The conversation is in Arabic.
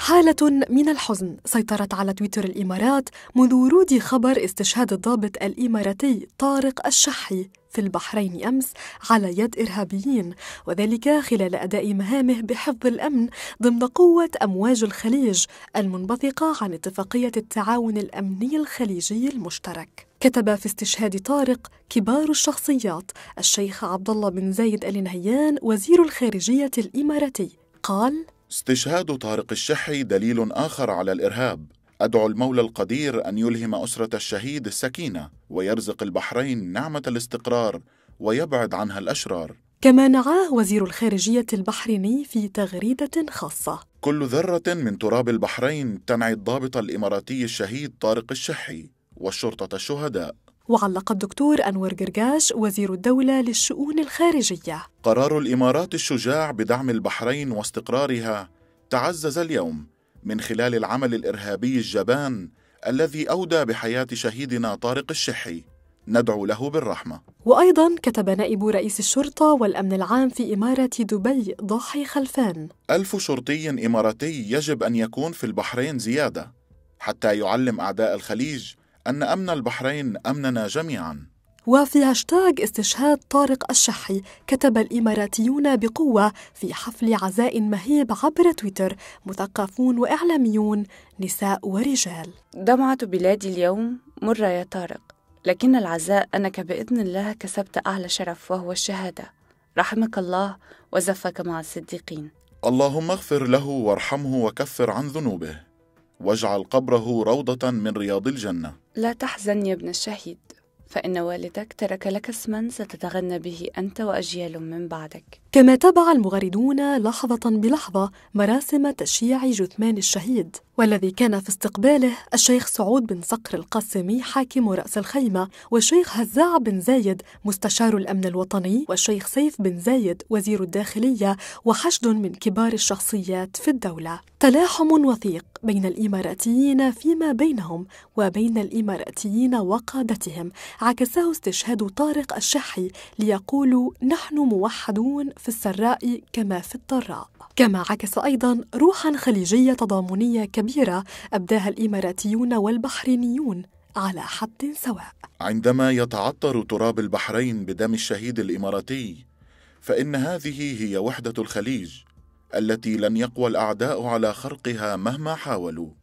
حالة من الحزن سيطرت على تويتر الإمارات منذ ورود خبر استشهاد الضابط الإماراتي طارق الشحي في البحرين أمس على يد إرهابيين وذلك خلال أداء مهامه بحفظ الأمن ضمن قوة أمواج الخليج المنبثقة عن اتفاقية التعاون الأمني الخليجي المشترك كتب في استشهاد طارق كبار الشخصيات الشيخ عبد الله بن زايد آل نهيان وزير الخارجية الإماراتي قال استشهاد طارق الشحي دليل آخر على الإرهاب أدعو المولى القدير أن يلهم أسرة الشهيد السكينة ويرزق البحرين نعمة الاستقرار ويبعد عنها الأشرار كما نعاه وزير الخارجية البحريني في تغريدة خاصة كل ذرة من تراب البحرين تنعي الضابط الإماراتي الشهيد طارق الشحي والشرطة الشهداء وعلق الدكتور أنور قرقاش وزير الدولة للشؤون الخارجية قرار الإمارات الشجاع بدعم البحرين واستقرارها تعزز اليوم من خلال العمل الإرهابي الجبان الذي أودى بحياة شهيدنا طارق الشحي ندعو له بالرحمة وأيضا كتب نائب رئيس الشرطة والأمن العام في إمارة دبي ضاحي خلفان ألف شرطي إماراتي يجب أن يكون في البحرين زيادة حتى يعلم أعداء الخليج أن أمن البحرين أمننا جميعاً وفي هاشتاغ استشهاد طارق الشحي كتب الإماراتيون بقوة في حفل عزاء مهيب عبر تويتر مثقفون وإعلاميون نساء ورجال دمعة بلادي اليوم مرة يا طارق لكن العزاء أنك بإذن الله كسبت أعلى شرف وهو الشهادة رحمك الله وزفك مع الصديقين اللهم اغفر له وارحمه وكفر عن ذنوبه واجعل قبره روضة من رياض الجنة لا تحزن يا ابن الشهيد فإن والدك ترك لك اسما ستتغنى به أنت وأجيال من بعدك كما تابع المغردون لحظة بلحظة مراسم تشييع جثمان الشهيد والذي كان في استقباله الشيخ سعود بن صقر القاسمي حاكم رأس الخيمة والشيخ هزاع بن زايد مستشار الأمن الوطني والشيخ سيف بن زايد وزير الداخلية وحشد من كبار الشخصيات في الدولة تلاحم وثيق بين الإماراتيين فيما بينهم وبين الإماراتيين وقادتهم عكسه استشهاد طارق الشحي ليقولوا نحن موحدون في السراء كما في الضراء كما عكس أيضا روحا خليجية تضامنية كبيرة أبداها الإماراتيون والبحرينيون على حد سواء عندما يتعطر تراب البحرين بدم الشهيد الإماراتي فإن هذه هي وحدة الخليج التي لن يقوى الأعداء على خرقها مهما حاولوا